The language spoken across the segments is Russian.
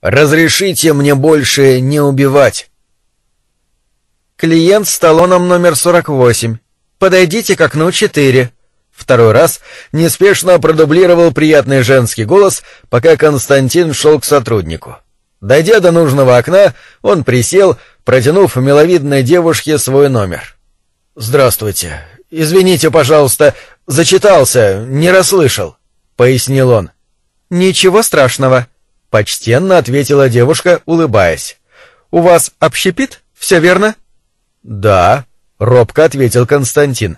«Разрешите мне больше не убивать!» «Клиент с талоном номер 48. Подойдите к окну 4». Второй раз неспешно продублировал приятный женский голос, пока Константин шел к сотруднику. Дойдя до нужного окна, он присел, протянув миловидной девушке свой номер. «Здравствуйте. Извините, пожалуйста, зачитался, не расслышал», — пояснил он. «Ничего страшного», — почтенно ответила девушка, улыбаясь. «У вас общепит? Все верно?» «Да», — робко ответил Константин.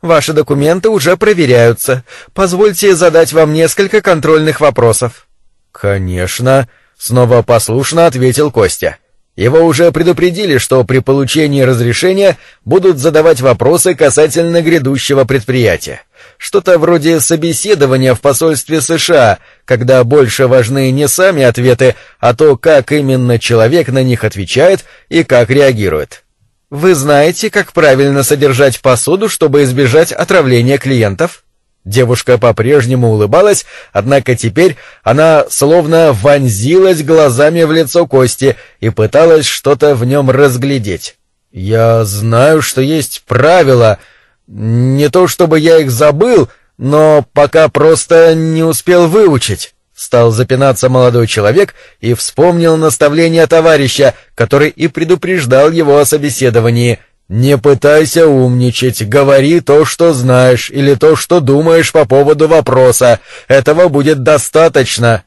«Ваши документы уже проверяются. Позвольте задать вам несколько контрольных вопросов». «Конечно», — снова послушно ответил Костя. Его уже предупредили, что при получении разрешения будут задавать вопросы касательно грядущего предприятия что-то вроде собеседования в посольстве США, когда больше важны не сами ответы, а то, как именно человек на них отвечает и как реагирует. Вы знаете, как правильно содержать посуду, чтобы избежать отравления клиентов? Девушка по-прежнему улыбалась, однако теперь она словно вонзилась глазами в лицо Кости и пыталась что-то в нем разглядеть. «Я знаю, что есть правила», не то чтобы я их забыл, но пока просто не успел выучить. Стал запинаться молодой человек и вспомнил наставление товарища, который и предупреждал его о собеседовании. «Не пытайся умничать, говори то, что знаешь, или то, что думаешь по поводу вопроса. Этого будет достаточно.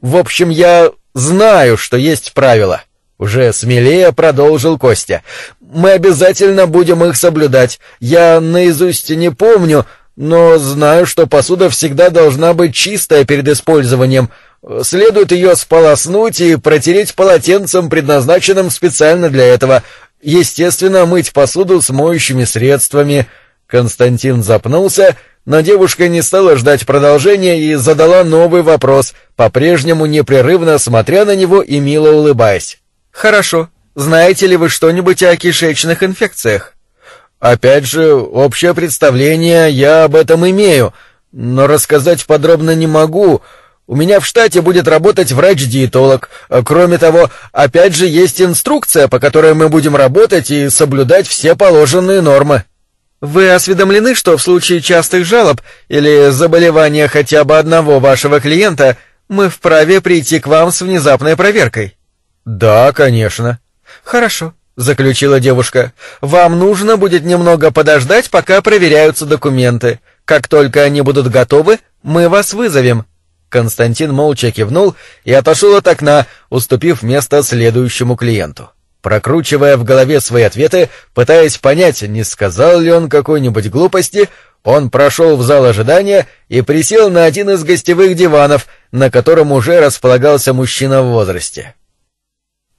В общем, я знаю, что есть правила». Уже смелее продолжил Костя. «Мы обязательно будем их соблюдать. Я наизусть не помню, но знаю, что посуда всегда должна быть чистая перед использованием. Следует ее сполоснуть и протереть полотенцем, предназначенным специально для этого. Естественно, мыть посуду с моющими средствами». Константин запнулся, но девушка не стала ждать продолжения и задала новый вопрос, по-прежнему непрерывно смотря на него и мило улыбаясь. Хорошо. Знаете ли вы что-нибудь о кишечных инфекциях? Опять же, общее представление я об этом имею, но рассказать подробно не могу. У меня в штате будет работать врач-диетолог. Кроме того, опять же есть инструкция, по которой мы будем работать и соблюдать все положенные нормы. Вы осведомлены, что в случае частых жалоб или заболевания хотя бы одного вашего клиента мы вправе прийти к вам с внезапной проверкой? «Да, конечно». «Хорошо», — заключила девушка. «Вам нужно будет немного подождать, пока проверяются документы. Как только они будут готовы, мы вас вызовем». Константин молча кивнул и отошел от окна, уступив место следующему клиенту. Прокручивая в голове свои ответы, пытаясь понять, не сказал ли он какой-нибудь глупости, он прошел в зал ожидания и присел на один из гостевых диванов, на котором уже располагался мужчина в возрасте.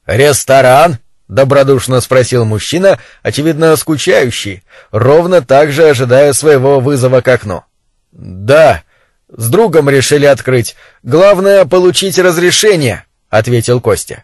«Ресторан?» — добродушно спросил мужчина, очевидно скучающий, ровно так же ожидая своего вызова к окну. «Да, с другом решили открыть. Главное — получить разрешение», — ответил Костя.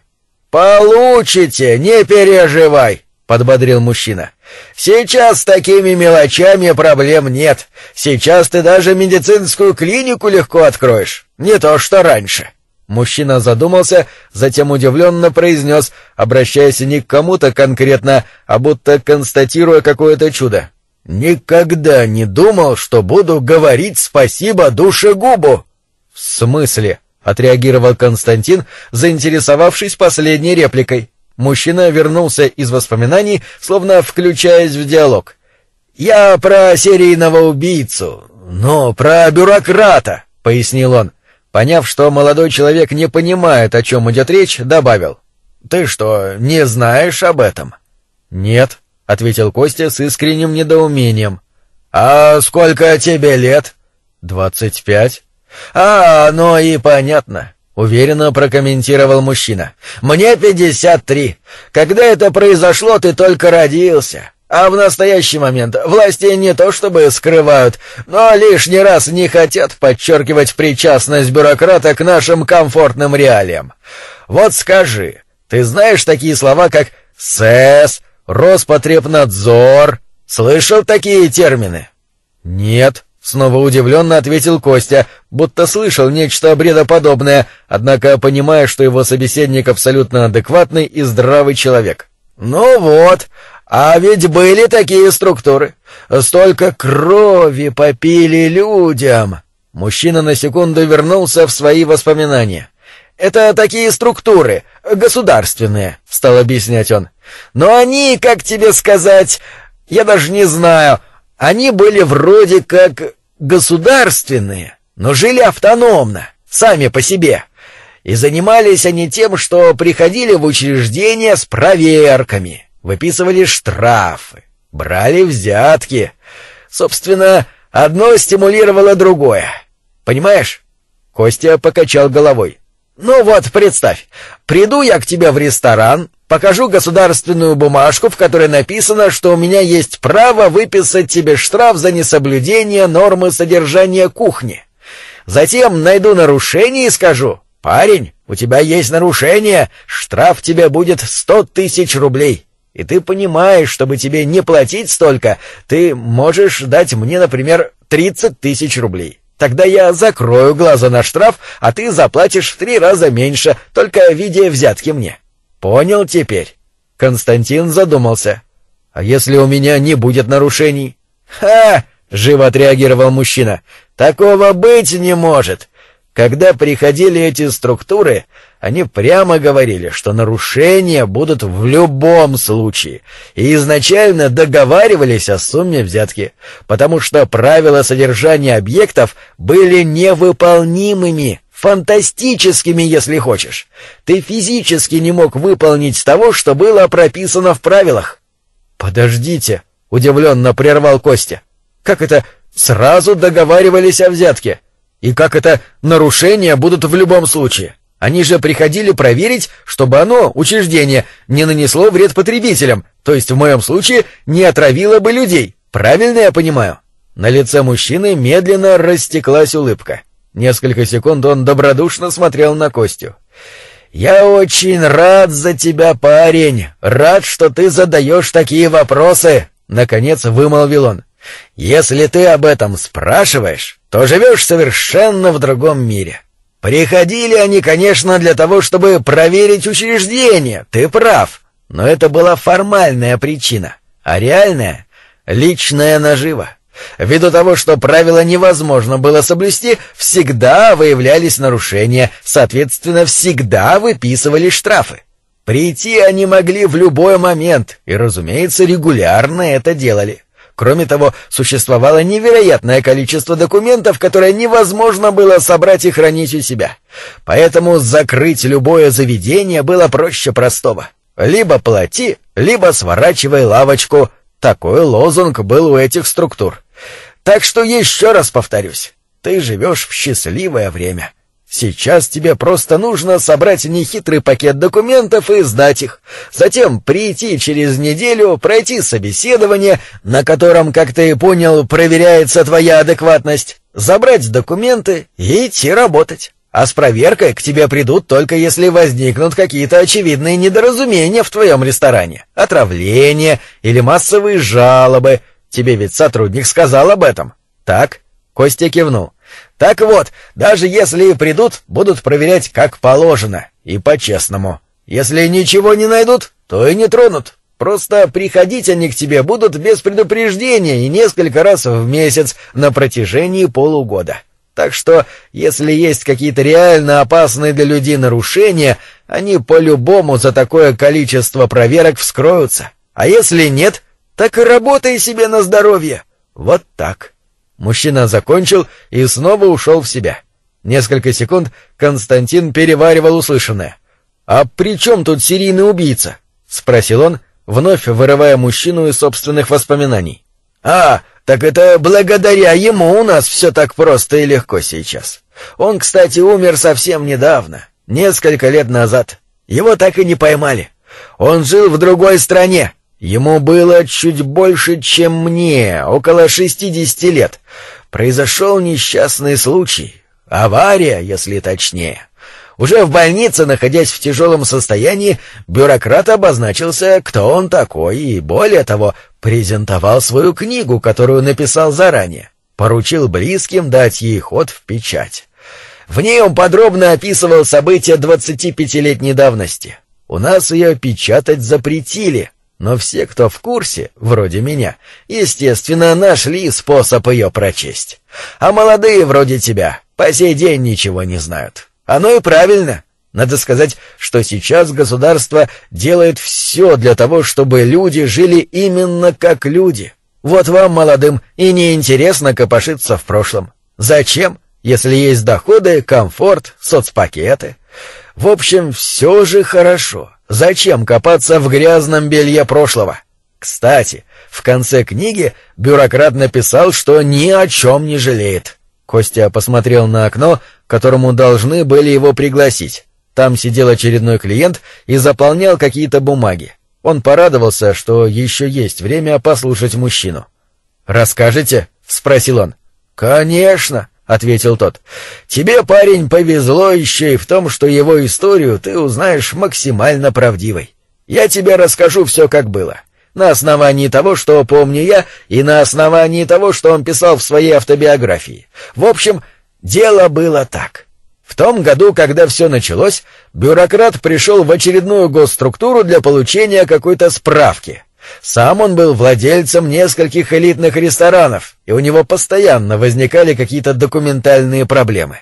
«Получите, не переживай», — подбодрил мужчина. «Сейчас с такими мелочами проблем нет. Сейчас ты даже медицинскую клинику легко откроешь. Не то что раньше». Мужчина задумался, затем удивленно произнес, обращаясь не к кому-то конкретно, а будто констатируя какое-то чудо. «Никогда не думал, что буду говорить спасибо душегубу!» «В смысле?» — отреагировал Константин, заинтересовавшись последней репликой. Мужчина вернулся из воспоминаний, словно включаясь в диалог. «Я про серийного убийцу, но про бюрократа», — пояснил он. Поняв, что молодой человек не понимает, о чем идет речь, добавил. «Ты что, не знаешь об этом?» «Нет», — ответил Костя с искренним недоумением. «А сколько тебе лет?» «Двадцать пять». «А, ну и понятно», — уверенно прокомментировал мужчина. «Мне пятьдесят три. Когда это произошло, ты только родился. А в настоящий момент власти не то чтобы скрывают, но лишний раз не хотят подчеркивать причастность бюрократа к нашим комфортным реалиям. Вот скажи, ты знаешь такие слова, как «СЭС», «Роспотребнадзор»? Слышал такие термины? «Нет», — снова удивленно ответил Костя, будто слышал нечто бредоподобное, однако понимая, что его собеседник абсолютно адекватный и здравый человек. «Ну вот, а ведь были такие структуры. Столько крови попили людям. Мужчина на секунду вернулся в свои воспоминания. Это такие структуры, государственные, стал объяснять он. Но они, как тебе сказать, я даже не знаю, они были вроде как государственные, но жили автономно, сами по себе. И занимались они тем, что приходили в учреждения с проверками выписывали штрафы, брали взятки. Собственно, одно стимулировало другое. Понимаешь? Костя покачал головой. Ну вот, представь, приду я к тебе в ресторан, покажу государственную бумажку, в которой написано, что у меня есть право выписать тебе штраф за несоблюдение нормы содержания кухни. Затем найду нарушение и скажу, «Парень, у тебя есть нарушение, штраф тебе будет сто тысяч рублей». И ты понимаешь, чтобы тебе не платить столько, ты можешь дать мне, например, 30 тысяч рублей. Тогда я закрою глаза на штраф, а ты заплатишь в три раза меньше, только в виде взятки мне. Понял теперь?» Константин задумался. «А если у меня не будет нарушений?» «Ха!» — живо отреагировал мужчина. «Такого быть не может. Когда приходили эти структуры, они прямо говорили, что нарушения будут в любом случае, и изначально договаривались о сумме взятки, потому что правила содержания объектов были невыполнимыми, фантастическими, если хочешь. Ты физически не мог выполнить того, что было прописано в правилах. «Подождите», — удивленно прервал Костя. «Как это сразу договаривались о взятке? И как это нарушения будут в любом случае?» Они же приходили проверить, чтобы оно, учреждение, не нанесло вред потребителям, то есть в моем случае не отравило бы людей. Правильно я понимаю? На лице мужчины медленно растеклась улыбка. Несколько секунд он добродушно смотрел на Костю. «Я очень рад за тебя, парень! Рад, что ты задаешь такие вопросы!» Наконец вымолвил он. «Если ты об этом спрашиваешь, то живешь совершенно в другом мире. Приходили они, конечно, для того, чтобы проверить учреждение, ты прав, но это была формальная причина, а реальная — личная нажива. Ввиду того, что правила невозможно было соблюсти, всегда выявлялись нарушения, соответственно, всегда выписывали штрафы. Прийти они могли в любой момент и, разумеется, регулярно это делали. Кроме того, существовало невероятное количество документов, которые невозможно было собрать и хранить у себя. Поэтому закрыть любое заведение было проще простого. Либо плати, либо сворачивай лавочку. Такой лозунг был у этих структур. Так что еще раз повторюсь, ты живешь в счастливое время. Сейчас тебе просто нужно собрать нехитрый пакет документов и сдать их. Затем прийти через неделю, пройти собеседование, на котором, как ты понял, проверяется твоя адекватность, забрать документы и идти работать. А с проверкой к тебе придут только если возникнут какие-то очевидные недоразумения в твоем ресторане, отравление или массовые жалобы. Тебе ведь сотрудник сказал об этом. Так? Костя кивнул. Так вот, даже если и придут, будут проверять как положено и по-честному. Если ничего не найдут, то и не тронут. Просто приходить они к тебе будут без предупреждения и несколько раз в месяц на протяжении полугода. Так что, если есть какие-то реально опасные для людей нарушения, они по-любому за такое количество проверок вскроются. А если нет, так и работай себе на здоровье. Вот так. Мужчина закончил и снова ушел в себя. Несколько секунд Константин переваривал услышанное. «А при чем тут серийный убийца?» — спросил он, вновь вырывая мужчину из собственных воспоминаний. «А, так это благодаря ему у нас все так просто и легко сейчас. Он, кстати, умер совсем недавно, несколько лет назад. Его так и не поймали. Он жил в другой стране, Ему было чуть больше, чем мне, около 60 лет. Произошел несчастный случай, авария, если точнее. Уже в больнице, находясь в тяжелом состоянии, бюрократ обозначился, кто он такой, и более того, презентовал свою книгу, которую написал заранее, поручил близким дать ей ход в печать. В ней он подробно описывал события 25-летней давности. У нас ее печатать запретили, но все, кто в курсе, вроде меня, естественно, нашли способ ее прочесть. А молодые вроде тебя по сей день ничего не знают. Оно и правильно. Надо сказать, что сейчас государство делает все для того, чтобы люди жили именно как люди. Вот вам, молодым, и неинтересно копошиться в прошлом. Зачем, если есть доходы, комфорт, соцпакеты? В общем, все же хорошо. Зачем копаться в грязном белье прошлого? Кстати, в конце книги бюрократ написал, что ни о чем не жалеет. Костя посмотрел на окно, которому должны были его пригласить. Там сидел очередной клиент и заполнял какие-то бумаги. Он порадовался, что еще есть время послушать мужчину. «Расскажете?» — спросил он. «Конечно!» ответил тот. «Тебе, парень, повезло еще и в том, что его историю ты узнаешь максимально правдивой. Я тебе расскажу все, как было. На основании того, что помню я, и на основании того, что он писал в своей автобиографии. В общем, дело было так». В том году, когда все началось, бюрократ пришел в очередную госструктуру для получения какой-то справки — сам он был владельцем нескольких элитных ресторанов, и у него постоянно возникали какие-то документальные проблемы.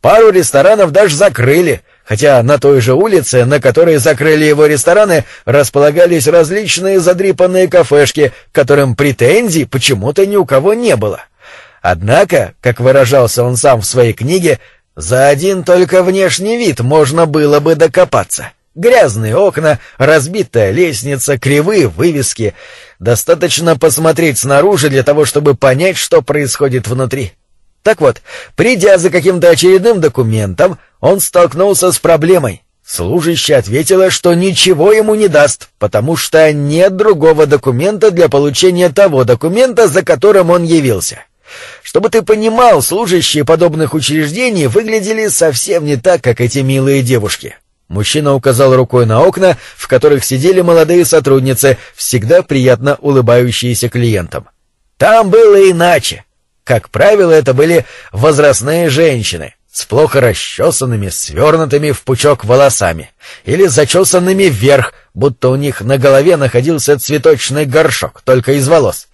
Пару ресторанов даже закрыли, хотя на той же улице, на которой закрыли его рестораны, располагались различные задрипанные кафешки, к которым претензий почему-то ни у кого не было. Однако, как выражался он сам в своей книге, за один только внешний вид можно было бы докопаться. Грязные окна, разбитая лестница, кривые вывески. Достаточно посмотреть снаружи для того, чтобы понять, что происходит внутри. Так вот, придя за каким-то очередным документом, он столкнулся с проблемой. Служащая ответила, что ничего ему не даст, потому что нет другого документа для получения того документа, за которым он явился. Чтобы ты понимал, служащие подобных учреждений выглядели совсем не так, как эти милые девушки. Мужчина указал рукой на окна, в которых сидели молодые сотрудницы, всегда приятно улыбающиеся клиентам. Там было иначе. Как правило, это были возрастные женщины с плохо расчесанными, свернутыми в пучок волосами или зачесанными вверх, будто у них на голове находился цветочный горшок, только из волос.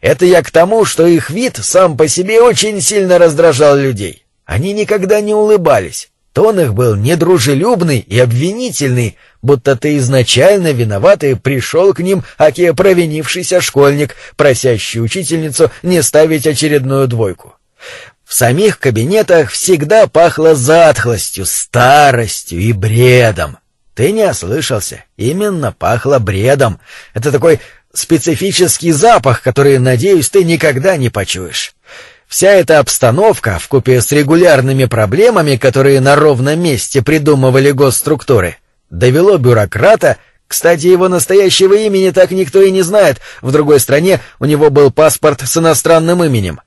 Это я к тому, что их вид сам по себе очень сильно раздражал людей. Они никогда не улыбались, Тон их был недружелюбный и обвинительный, будто ты изначально виноват и пришел к ним, аки провинившийся школьник, просящий учительницу не ставить очередную двойку. В самих кабинетах всегда пахло затхлостью, старостью и бредом. Ты не ослышался, именно пахло бредом. Это такой специфический запах, который, надеюсь, ты никогда не почуешь. Вся эта обстановка, вкупе с регулярными проблемами, которые на ровном месте придумывали госструктуры, довело бюрократа кстати, его настоящего имени так никто и не знает. В другой стране у него был паспорт с иностранным именем.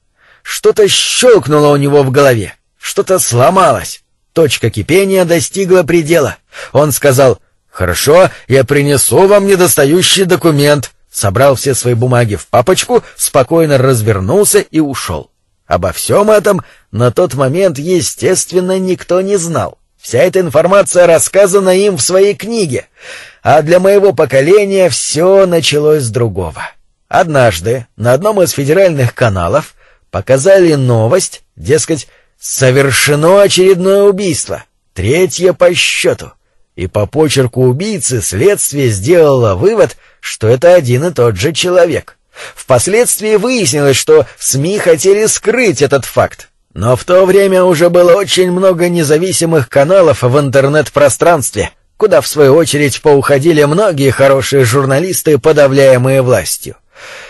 Что-то щелкнуло у него в голове. Что-то сломалось. Точка кипения достигла предела. Он сказал «Хорошо, я принесу вам недостающий документ». Собрал все свои бумаги в папочку, спокойно развернулся и ушел. Обо всем этом на тот момент, естественно, никто не знал. Вся эта информация рассказана им в своей книге. А для моего поколения все началось с другого. Однажды на одном из федеральных каналов показали новость, дескать, совершено очередное убийство, третье по счету. И по почерку убийцы следствие сделало вывод, что это один и тот же человек. Впоследствии выяснилось, что СМИ хотели скрыть этот факт. Но в то время уже было очень много независимых каналов в интернет-пространстве, куда в свою очередь поуходили многие хорошие журналисты, подавляемые властью.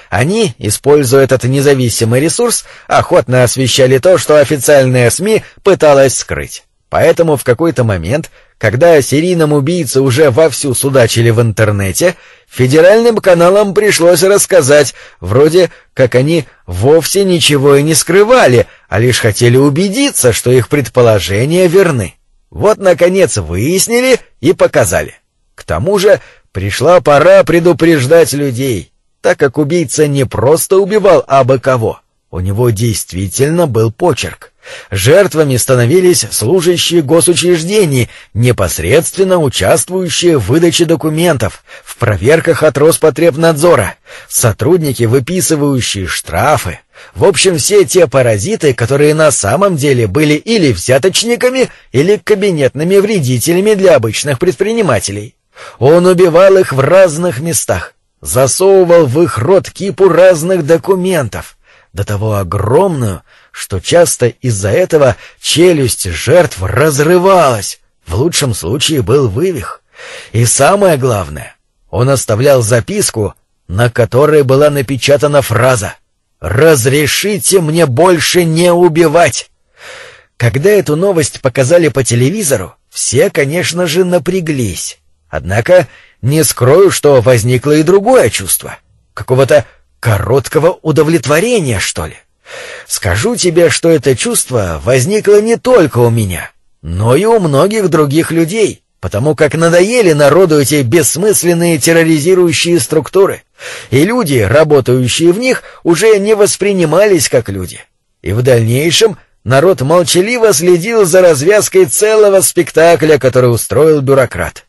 Они, используя этот независимый ресурс, охотно освещали то, что официальные СМИ пыталась скрыть. Поэтому в какой-то момент когда о серийном убийце уже вовсю судачили в интернете, федеральным каналам пришлось рассказать, вроде как они вовсе ничего и не скрывали, а лишь хотели убедиться, что их предположения верны. Вот, наконец, выяснили и показали. К тому же пришла пора предупреждать людей, так как убийца не просто убивал абы кого, у него действительно был почерк. Жертвами становились служащие госучреждений, непосредственно участвующие в выдаче документов, в проверках от Роспотребнадзора, сотрудники, выписывающие штрафы. В общем, все те паразиты, которые на самом деле были или взяточниками, или кабинетными вредителями для обычных предпринимателей. Он убивал их в разных местах, засовывал в их рот кипу разных документов, до того огромную, что часто из-за этого челюсть жертв разрывалась, в лучшем случае был вывих. И самое главное, он оставлял записку, на которой была напечатана фраза «Разрешите мне больше не убивать!» Когда эту новость показали по телевизору, все, конечно же, напряглись. Однако не скрою, что возникло и другое чувство. Какого-то короткого удовлетворения, что ли. Скажу тебе, что это чувство возникло не только у меня, но и у многих других людей, потому как надоели народу эти бессмысленные терроризирующие структуры, и люди, работающие в них, уже не воспринимались как люди. И в дальнейшем народ молчаливо следил за развязкой целого спектакля, который устроил бюрократ.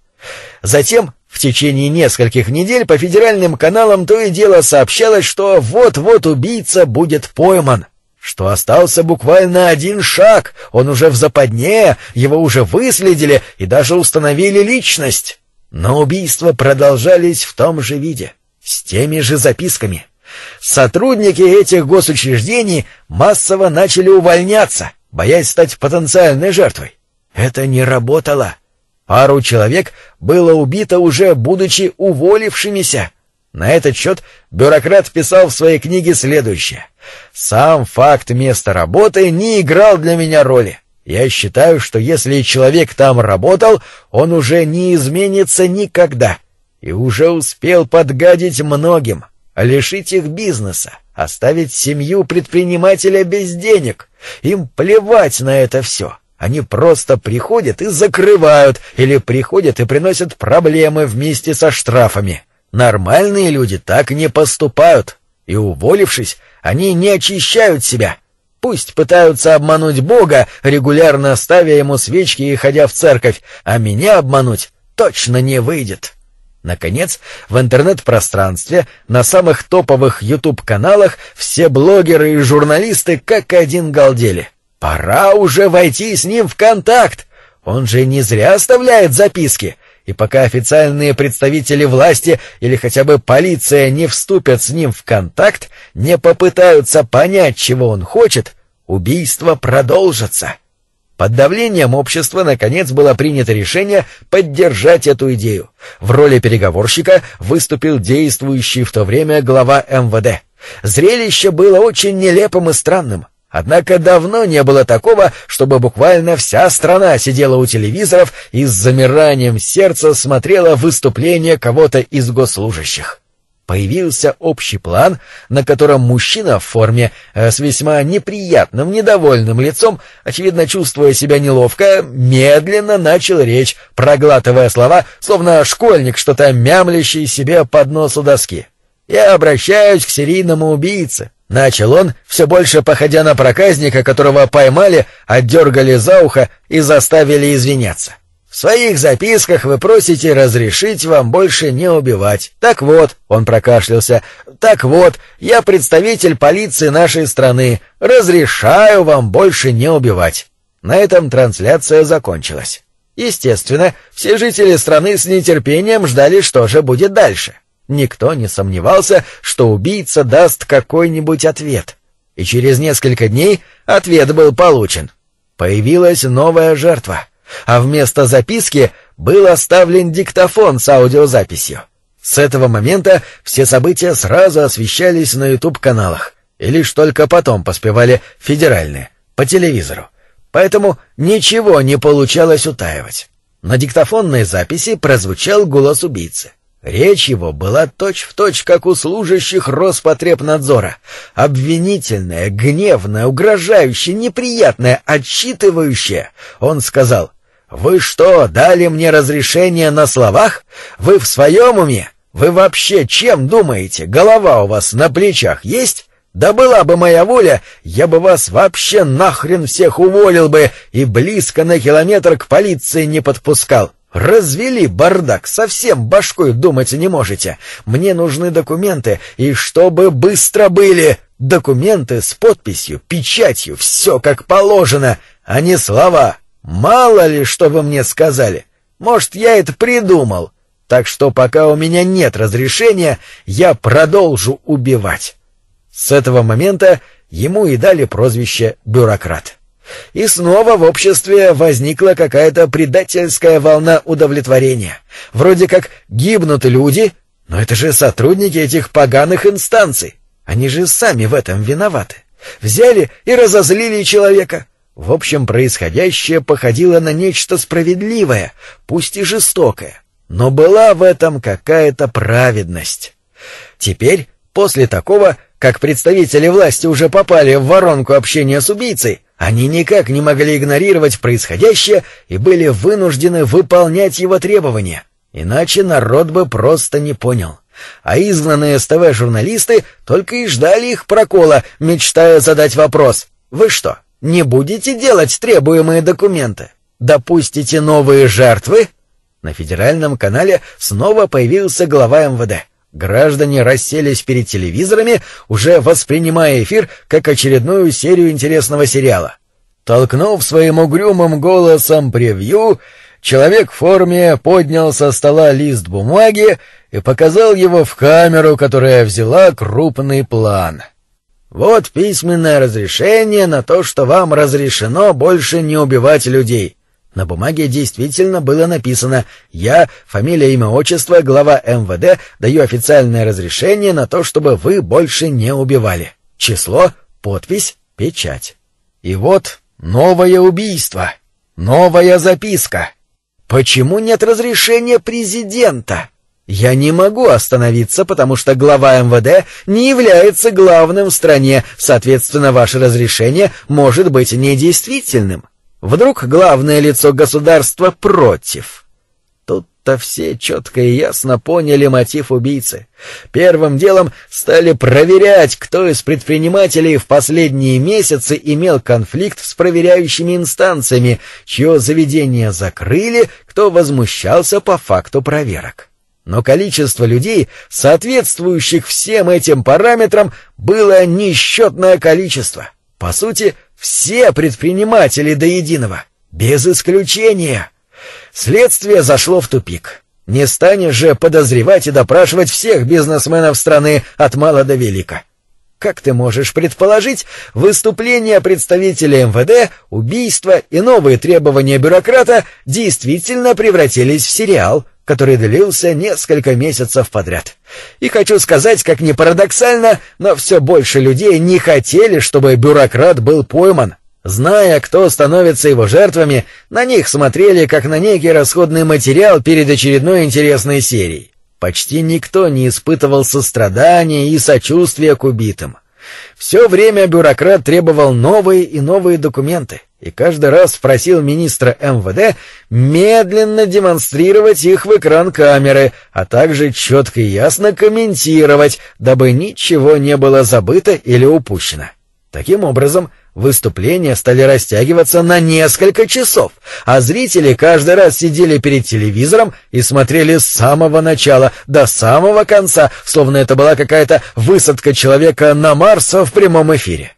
Затем, в течение нескольких недель, по федеральным каналам то и дело сообщалось, что вот-вот убийца будет пойман что остался буквально один шаг, он уже в западне, его уже выследили и даже установили личность. Но убийства продолжались в том же виде, с теми же записками. Сотрудники этих госучреждений массово начали увольняться, боясь стать потенциальной жертвой. Это не работало. Пару человек было убито уже будучи уволившимися. На этот счет бюрократ писал в своей книге следующее. «Сам факт места работы не играл для меня роли. Я считаю, что если человек там работал, он уже не изменится никогда. И уже успел подгадить многим, лишить их бизнеса, оставить семью предпринимателя без денег. Им плевать на это все». Они просто приходят и закрывают, или приходят и приносят проблемы вместе со штрафами. Нормальные люди так не поступают, и, уволившись, они не очищают себя. Пусть пытаются обмануть Бога, регулярно ставя ему свечки и ходя в церковь, а меня обмануть точно не выйдет. Наконец, в интернет-пространстве, на самых топовых YouTube-каналах все блогеры и журналисты как один галдели — Пора уже войти с ним в контакт. Он же не зря оставляет записки. И пока официальные представители власти или хотя бы полиция не вступят с ним в контакт, не попытаются понять, чего он хочет, убийство продолжится. Под давлением общества, наконец, было принято решение поддержать эту идею. В роли переговорщика выступил действующий в то время глава МВД. Зрелище было очень нелепым и странным. Однако давно не было такого, чтобы буквально вся страна сидела у телевизоров и с замиранием сердца смотрела выступление кого-то из госслужащих. Появился общий план, на котором мужчина в форме э, с весьма неприятным, недовольным лицом, очевидно чувствуя себя неловко, медленно начал речь, проглатывая слова, словно школьник, что-то мямлящий себе под нос у доски. «Я обращаюсь к серийному убийце. Начал он, все больше походя на проказника, которого поймали, отдергали за ухо и заставили извиняться. «В своих записках вы просите разрешить вам больше не убивать. Так вот», — он прокашлялся, — «так вот, я представитель полиции нашей страны, разрешаю вам больше не убивать». На этом трансляция закончилась. Естественно, все жители страны с нетерпением ждали, что же будет дальше. Никто не сомневался, что убийца даст какой-нибудь ответ. И через несколько дней ответ был получен. Появилась новая жертва, а вместо записки был оставлен диктофон с аудиозаписью. С этого момента все события сразу освещались на YouTube-каналах, и лишь только потом поспевали федеральные, по телевизору. Поэтому ничего не получалось утаивать. На диктофонной записи прозвучал голос убийцы. Речь его была точь-в-точь, точь, как у служащих Роспотребнадзора. Обвинительная, гневная, угрожающая, неприятная, отчитывающая. Он сказал, «Вы что, дали мне разрешение на словах? Вы в своем уме? Вы вообще чем думаете? Голова у вас на плечах есть?» Да была бы моя воля, я бы вас вообще нахрен всех уволил бы и близко на километр к полиции не подпускал. Развели бардак, совсем башкой думать не можете. Мне нужны документы, и чтобы быстро были. Документы с подписью, печатью, все как положено, а не слова. Мало ли, что вы мне сказали. Может, я это придумал. Так что пока у меня нет разрешения, я продолжу убивать. С этого момента ему и дали прозвище «бюрократ». И снова в обществе возникла какая-то предательская волна удовлетворения. Вроде как гибнут люди, но это же сотрудники этих поганых инстанций. Они же сами в этом виноваты. Взяли и разозлили человека. В общем, происходящее походило на нечто справедливое, пусть и жестокое, но была в этом какая-то праведность. Теперь, после такого, как представители власти уже попали в воронку общения с убийцей, они никак не могли игнорировать происходящее и были вынуждены выполнять его требования, иначе народ бы просто не понял. А изгнанные СТВ журналисты только и ждали их прокола, мечтая задать вопрос «Вы что, не будете делать требуемые документы? Допустите новые жертвы?» На федеральном канале снова появился глава МВД — Граждане расселись перед телевизорами, уже воспринимая эфир как очередную серию интересного сериала. Толкнув своим угрюмым голосом превью, человек в форме поднял со стола лист бумаги и показал его в камеру, которая взяла крупный план. Вот письменное разрешение на то, что вам разрешено больше не убивать людей. На бумаге действительно было написано «Я, фамилия, имя, отчество, глава МВД, даю официальное разрешение на то, чтобы вы больше не убивали. Число, подпись, печать». И вот новое убийство, новая записка. Почему нет разрешения президента? Я не могу остановиться, потому что глава МВД не является главным в стране, соответственно, ваше разрешение может быть недействительным. Вдруг главное лицо государства против? Тут-то все четко и ясно поняли мотив убийцы. Первым делом стали проверять, кто из предпринимателей в последние месяцы имел конфликт с проверяющими инстанциями, чье заведение закрыли, кто возмущался по факту проверок но количество людей, соответствующих всем этим параметрам, было несчетное количество. По сути, все предприниматели до единого, без исключения. Следствие зашло в тупик. Не станешь же подозревать и допрашивать всех бизнесменов страны от мала до велика. Как ты можешь предположить, выступление представителя МВД, убийство и новые требования бюрократа действительно превратились в сериал, который длился несколько месяцев подряд. И хочу сказать, как ни парадоксально, но все больше людей не хотели, чтобы бюрократ был пойман. Зная, кто становится его жертвами, на них смотрели как на некий расходный материал перед очередной интересной серией. Почти никто не испытывал сострадания и сочувствия к убитым. Все время бюрократ требовал новые и новые документы, и каждый раз просил министра МВД медленно демонстрировать их в экран камеры, а также четко и ясно комментировать, дабы ничего не было забыто или упущено. Таким образом, Выступления стали растягиваться на несколько часов, а зрители каждый раз сидели перед телевизором и смотрели с самого начала до самого конца, словно это была какая-то высадка человека на Марс в прямом эфире.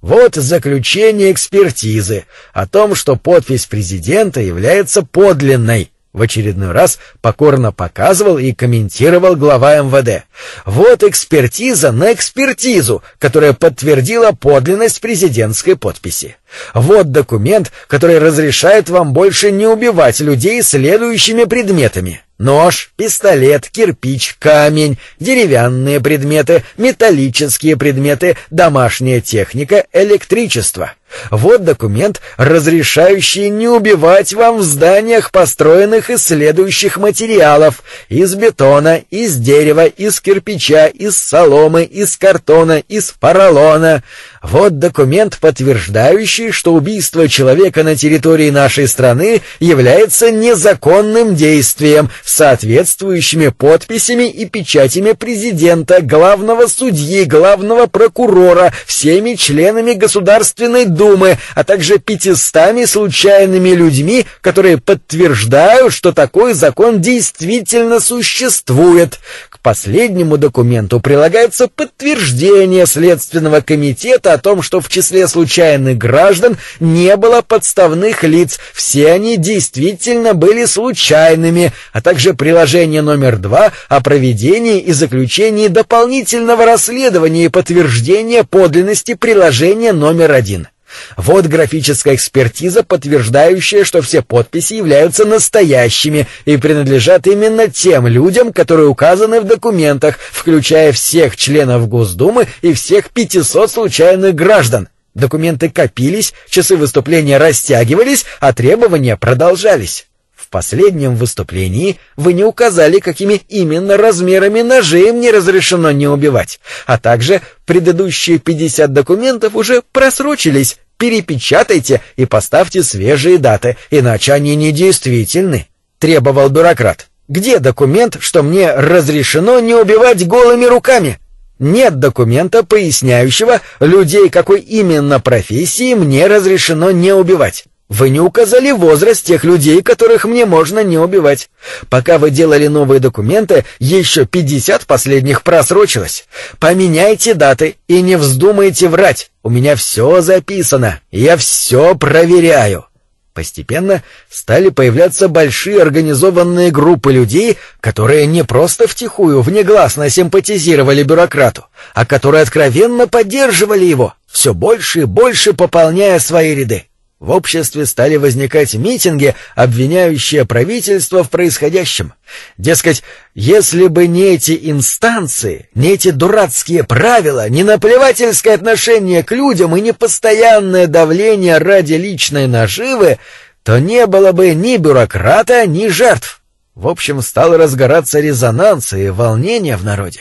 Вот заключение экспертизы о том, что подпись президента является подлинной — в очередной раз покорно показывал и комментировал глава МВД. Вот экспертиза на экспертизу, которая подтвердила подлинность президентской подписи. Вот документ, который разрешает вам больше не убивать людей следующими предметами. Нож, пистолет, кирпич, камень, деревянные предметы, металлические предметы, домашняя техника, электричество. Вот документ, разрешающий не убивать вам в зданиях, построенных из следующих материалов. Из бетона, из дерева, из кирпича, из соломы, из картона, из поролона. Вот документ, подтверждающий, что убийство человека на территории нашей страны является незаконным действием, соответствующими подписями и печатями президента, главного судьи, главного прокурора, всеми членами Государственной Думы, Думы, а также 500 случайными людьми, которые подтверждают, что такой закон действительно существует. К последнему документу прилагается подтверждение Следственного комитета о том, что в числе случайных граждан не было подставных лиц, все они действительно были случайными, а также приложение номер 2 о проведении и заключении дополнительного расследования и подтверждения подлинности приложения номер 1. Вот графическая экспертиза, подтверждающая, что все подписи являются настоящими и принадлежат именно тем людям, которые указаны в документах, включая всех членов Госдумы и всех 500 случайных граждан. Документы копились, часы выступления растягивались, а требования продолжались. В последнем выступлении вы не указали, какими именно размерами ножей мне разрешено не убивать, а также предыдущие 50 документов уже просрочились, перепечатайте и поставьте свежие даты, иначе они недействительны», — требовал бюрократ. «Где документ, что мне разрешено не убивать голыми руками? Нет документа, поясняющего людей, какой именно профессии мне разрешено не убивать. Вы не указали возраст тех людей, которых мне можно не убивать. Пока вы делали новые документы, еще пятьдесят последних просрочилось. Поменяйте даты и не вздумайте врать. У меня все записано. Я все проверяю. Постепенно стали появляться большие организованные группы людей, которые не просто втихую, внегласно симпатизировали бюрократу, а которые откровенно поддерживали его, все больше и больше пополняя свои ряды. В обществе стали возникать митинги, обвиняющие правительство в происходящем. Дескать, если бы не эти инстанции, не эти дурацкие правила, не наплевательское отношение к людям и не постоянное давление ради личной наживы, то не было бы ни бюрократа, ни жертв. В общем, стал разгораться резонанс и волнение в народе.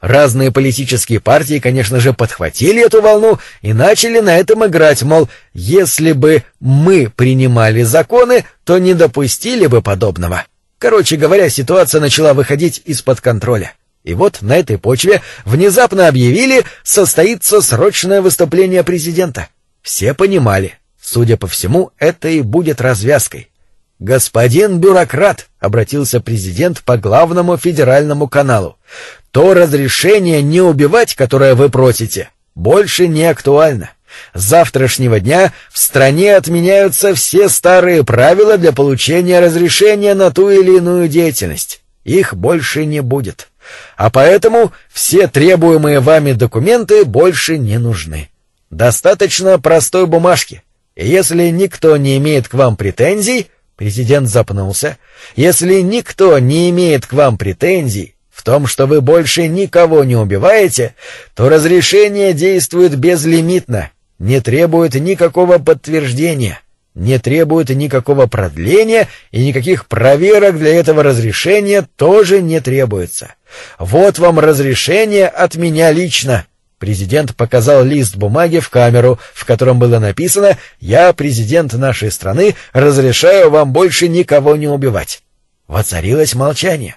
Разные политические партии, конечно же, подхватили эту волну и начали на этом играть, мол, если бы мы принимали законы, то не допустили бы подобного. Короче говоря, ситуация начала выходить из-под контроля. И вот на этой почве внезапно объявили, состоится срочное выступление президента. Все понимали. Судя по всему, это и будет развязкой. «Господин бюрократ», — обратился президент по главному федеральному каналу, то разрешение не убивать, которое вы просите, больше не актуально. С завтрашнего дня в стране отменяются все старые правила для получения разрешения на ту или иную деятельность. Их больше не будет. А поэтому все требуемые вами документы больше не нужны. Достаточно простой бумажки. И если никто не имеет к вам претензий, президент запнулся, если никто не имеет к вам претензий, в том, что вы больше никого не убиваете, то разрешение действует безлимитно, не требует никакого подтверждения, не требует никакого продления и никаких проверок для этого разрешения тоже не требуется. Вот вам разрешение от меня лично. Президент показал лист бумаги в камеру, в котором было написано «Я, президент нашей страны, разрешаю вам больше никого не убивать». Воцарилось молчание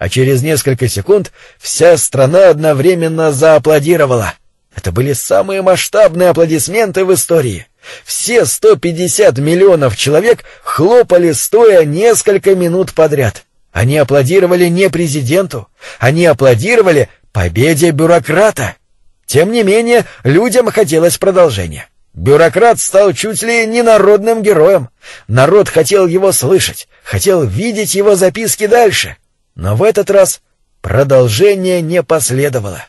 а через несколько секунд вся страна одновременно зааплодировала. Это были самые масштабные аплодисменты в истории. Все 150 миллионов человек хлопали стоя несколько минут подряд. Они аплодировали не президенту, они аплодировали победе бюрократа. Тем не менее, людям хотелось продолжения. Бюрократ стал чуть ли не народным героем. Народ хотел его слышать, хотел видеть его записки дальше. Но в этот раз продолжение не последовало.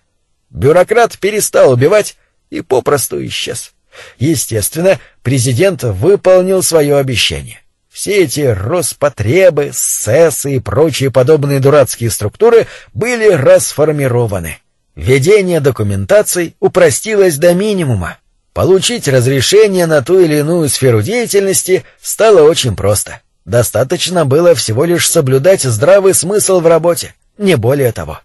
Бюрократ перестал убивать и попросту исчез. Естественно, президент выполнил свое обещание. Все эти Роспотребы, СЭСы и прочие подобные дурацкие структуры были расформированы. Ведение документаций упростилось до минимума. Получить разрешение на ту или иную сферу деятельности стало очень просто. Достаточно было всего лишь соблюдать здравый смысл в работе, не более того.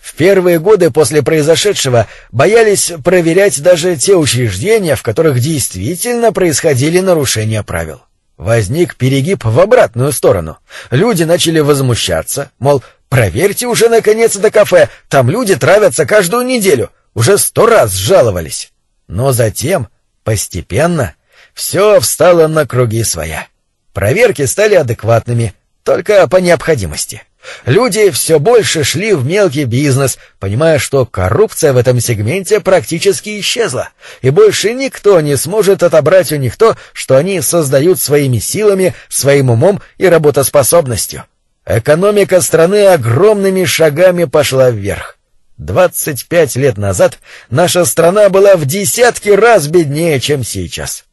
В первые годы после произошедшего боялись проверять даже те учреждения, в которых действительно происходили нарушения правил. Возник перегиб в обратную сторону. Люди начали возмущаться, мол, проверьте уже наконец до кафе, там люди травятся каждую неделю, уже сто раз жаловались. Но затем, постепенно, все встало на круги своя. Проверки стали адекватными, только по необходимости. Люди все больше шли в мелкий бизнес, понимая, что коррупция в этом сегменте практически исчезла, и больше никто не сможет отобрать у них то, что они создают своими силами, своим умом и работоспособностью. Экономика страны огромными шагами пошла вверх. 25 лет назад наша страна была в десятки раз беднее, чем сейчас.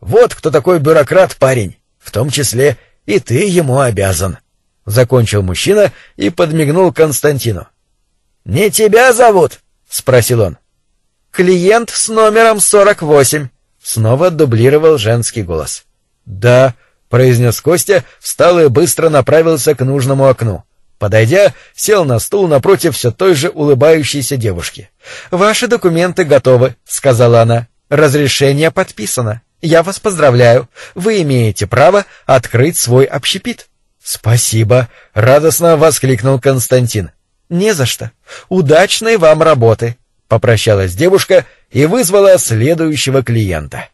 Вот кто такой бюрократ-парень. В том числе и ты ему обязан. Закончил мужчина и подмигнул Константину. «Не тебя зовут?» — спросил он. «Клиент с номером 48», — снова дублировал женский голос. «Да», — произнес Костя, встал и быстро направился к нужному окну. Подойдя, сел на стул напротив все той же улыбающейся девушки. «Ваши документы готовы», — сказала она. «Разрешение подписано». Я вас поздравляю. Вы имеете право открыть свой общепит. Спасибо, радостно воскликнул Константин. Не за что. Удачной вам работы, попрощалась девушка и вызвала следующего клиента.